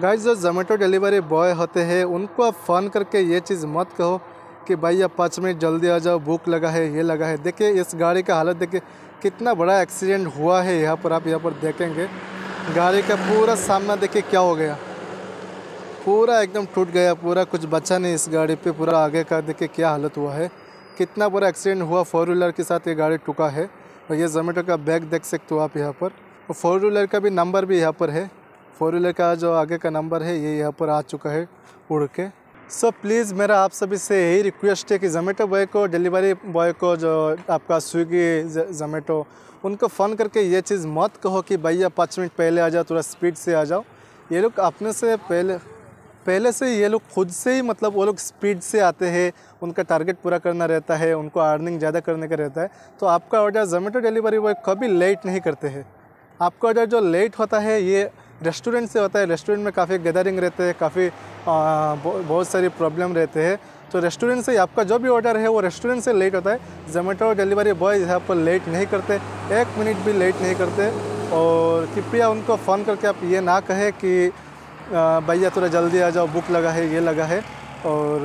guys जो Zomato delivery boy होते हैं उनको आप फ़ोन करके ये चीज़ मत कहो कि भाई आप पाँच मिनट जल्दी आ जाओ भूख लगा है ये लगा है देखिए इस गाड़ी का हालत देखिए कितना बड़ा एक्सीडेंट हुआ है यहाँ पर आप यहाँ पर देखेंगे गाड़ी का पूरा सामना देखिए क्या हो गया पूरा एकदम टूट गया पूरा कुछ बचा नहीं इस गाड़ी पे पूरा आगे का देखिए क्या हालत हुआ है कितना बड़ा एक्सीडेंट हुआ फोर व्हीलर के साथ ये गाड़ी टुका है और ये जोमेटो का बैग देख सकते हो आप यहाँ पर और फोर व्हीलर का भी नंबर भी यहाँ पर है फोर व्हीलर का जो आगे का नंबर है ये यहाँ पर आ चुका है उड़ के सो so, प्लीज़ मेरा आप सभी से यही रिक्वेस्ट है कि जोमेटो बॉय को डिलीवरी बॉय को जो आपका स्विगी जोमेटो उनको फ़ोन करके ये चीज़ मत कहो कि भैया पाँच मिनट पहले आ जाओ थोड़ा स्पीड से आ जाओ ये लोग अपने से पहले पहले से ये लोग खुद से ही मतलब वो लोग स्पीड से आते हैं उनका टारगेट पूरा करना रहता है उनको अर्निंग ज़्यादा करने का रहता है तो आपका ऑर्डर जोमेटो डिलीवरी बॉय कभी लेट नहीं करते हैं आपका ऑर्डर जो लेट होता है ये रेस्टोरेंट से होता है रेस्टोरेंट में काफ़ी गैदरिंग रहते हैं काफ़ी बहुत सारी प्रॉब्लम रहते हैं तो रेस्टोरेंट से आपका जो भी ऑर्डर है वो रेस्टोरेंट से लेट होता है जोमेटो और डिलीवरी बॉय यहाँ पर लेट नहीं करते एक मिनट भी लेट नहीं करते और कृपया उनको फ़ोन करके आप ये ना कहें कि भैया थोड़ा जल्दी आ जाओ बुक लगा है ये लगा है और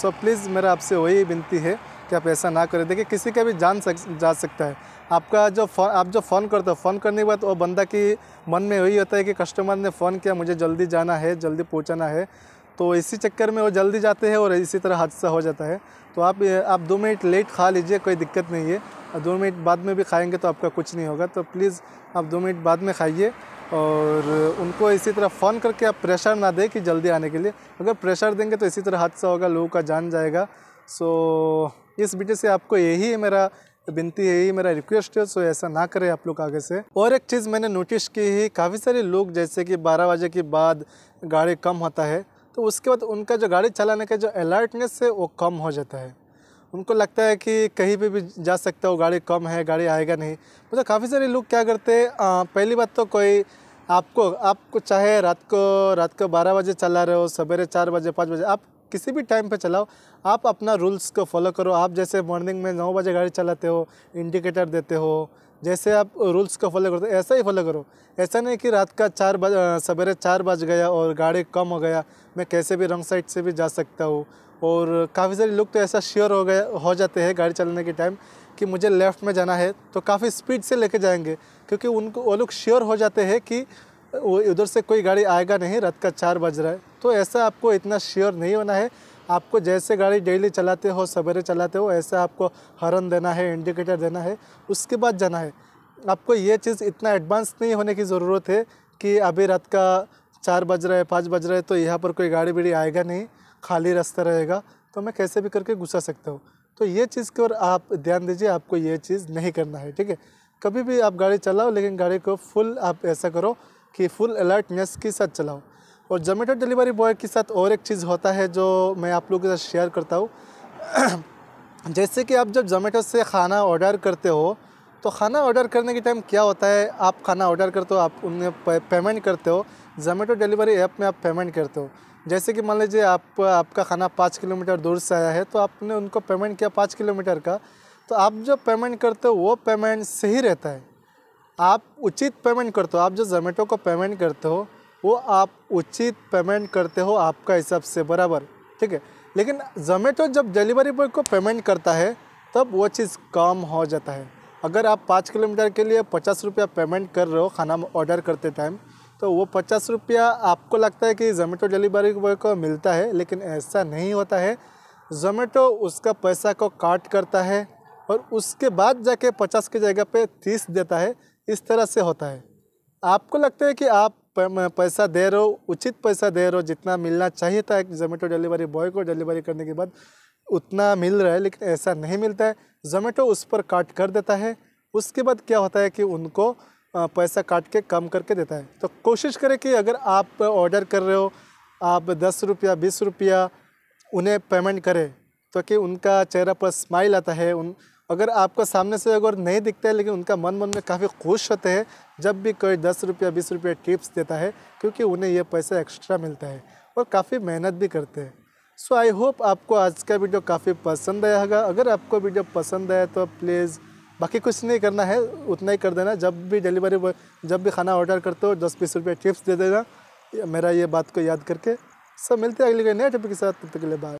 सो प्लीज़ मेरा आपसे वही विनती है कि आप ऐसा ना करें देखिए किसी का भी जान सक जा सकता है आपका जो फोन आप जो फ़ोन करते हो फ़ोन करने के बाद वो बंदा की मन में वही होता है कि कस्टमर ने फ़ोन किया मुझे जल्दी जाना है जल्दी पहुँचाना है तो इसी चक्कर में वो जल्दी जाते हैं और इसी तरह हादसा हो जाता है तो आप आप दो मिनट लेट खा लीजिए कोई दिक्कत नहीं है और दो मिनट बाद में भी खाएंगे तो आपका कुछ नहीं होगा तो प्लीज़ आप दो मिनट बाद में खाइए और उनको इसी तरह फ़ोन करके आप प्रेशर ना दें कि जल्दी आने के लिए अगर प्रेशर देंगे तो इसी तरह हादसा होगा लोगों का जान जाएगा सो so, इस वीडियो से आपको यही मेरा विनती है यही मेरा रिक्वेस्ट है सो ऐसा ना करें आप लोग आगे से और एक चीज़ मैंने नोटिस की है काफ़ी सारे लोग जैसे कि बारह बजे के बाद गाड़ी कम होता है तो उसके बाद उनका जो गाड़ी चलाने का जो अलर्टनेस है वो कम हो जाता है उनको लगता है कि कहीं पे भी जा सकता हो गाड़ी कम है गाड़ी आएगा नहीं मतलब काफ़ी सारे लोग क्या करते हैं पहली बात तो कोई आपको आपको चाहे रात को रात को बारह बजे चला रहे हो सवेरे चार बजे पाँच बजे आप किसी भी टाइम पे चलाओ आप अपना रूल्स को फॉलो करो आप जैसे मॉर्निंग में नौ बजे गाड़ी चलाते हो इंडिकेटर देते हो जैसे आप रूल्स को फॉलो करते हो ऐसा ही फॉलो करो ऐसा नहीं कि रात का चार बज सवेरे चार बज गया और गाड़ी कम हो गया मैं कैसे भी रॉन्ग साइड से भी जा सकता हूँ और काफ़ी सारे लोग तो ऐसा श्योर हो गया हो जाते हैं गाड़ी चलाने के टाइम कि मुझे लेफ़्ट में जाना है तो काफ़ी स्पीड से लेके जाएंगे क्योंकि उनको वो लोग श्योर हो जाते हैं कि वो इधर से कोई गाड़ी आएगा नहीं रात का चार बज रहा है तो ऐसा आपको इतना श्योर नहीं होना है आपको जैसे गाड़ी डेली चलाते हो सवेरे चलाते हो ऐसा आपको हरन देना है इंडिकेटर देना है उसके बाद जाना है आपको ये चीज़ इतना एडवांस नहीं होने की ज़रूरत है कि अभी रात का चार बज रहा है पाँच बज रहा है तो यहाँ पर कोई गाड़ी बीड़ी आएगा नहीं खाली रास्ता रहेगा तो मैं कैसे भी करके घुसा सकता हूँ तो ये चीज़ की ओर आप ध्यान दीजिए आपको ये चीज़ नहीं करना है ठीक है कभी भी आप गाड़ी चलाओ लेकिन गाड़ी को फुल आप ऐसा करो कि फुल अलर्टनेस के साथ चलाओ और जोमेटो डिलीवरी बॉय के साथ और एक चीज़ होता है जो मैं आप लोगों के साथ शेयर करता हूँ जैसे कि आप जब जोमेटो से खाना ऑर्डर करते हो तो खाना ऑर्डर करने के टाइम क्या होता है आप खाना ऑर्डर करते हो आप उन्हें पेमेंट करते हो जोमेटो डिलीवरी ऐप में आप पेमेंट करते हो जैसे कि मान लीजिए आप आपका खाना पाँच किलोमीटर दूर से आया है तो आपने उनको पेमेंट किया पाँच किलोमीटर का तो आप जो पेमेंट करते हो वो पेमेंट सही रहता है आप उचित पेमेंट करते हो आप जो जोमेटो को पेमेंट करते हो वो आप उचित पेमेंट करते हो आपका हिसाब से बराबर ठीक है लेकिन जोमेटो जब डिलीवरी बॉय को पेमेंट करता है तब वो चीज़ कम हो जाता है अगर आप पाँच किलोमीटर के लिए पचास रुपया पेमेंट कर रहे हो खाना ऑर्डर करते टाइम तो वो पचास रुपया आपको लगता है कि जोमेटो डिलीवरी बॉय को मिलता है लेकिन ऐसा नहीं होता है जोमेटो उसका पैसा को काट करता है और उसके बाद जाके पचास की जगह पे तीस देता है इस तरह से होता है आपको लगता है कि आप पैसा दे रहे हो उचित पैसा दे रहे हो जितना मिलना चाहिए था एक जोमेटो डिलीवरी बॉय को डिलीवरी करने के बाद उतना मिल रहा है लेकिन ऐसा नहीं मिलता है जोमेटो उस पर काट कर देता है उसके बाद क्या होता है कि उनको पैसा काट के कम करके देता है तो कोशिश करें कि अगर आप ऑर्डर कर रहे हो आप दस रुपया बीस रुपया उन्हें पेमेंट करें तो कि उनका चेहरा पर स्माइल आता है उन अगर आपका सामने से अगर नहीं दिखता है लेकिन उनका मन मन में काफ़ी खुश होते हैं जब भी कोई दस रुपया बीस रुपया टिप्स देता है क्योंकि उन्हें यह पैसा एक्स्ट्रा मिलता है और काफ़ी मेहनत भी करते हैं सो आई होप आपको आज का वीडियो काफ़ी पसंद आया होगा अगर आपको वीडियो पसंद आया तो प्लीज़ बाकी कुछ नहीं करना है उतना ही कर देना जब भी डिलीवरी बॉय जब भी खाना ऑर्डर करते हो दस बीस रुपये टिप्स दे देना मेरा ये बात को याद करके सब मिलते हैं अगले नए टिप के साथ तब तक के लिए बाय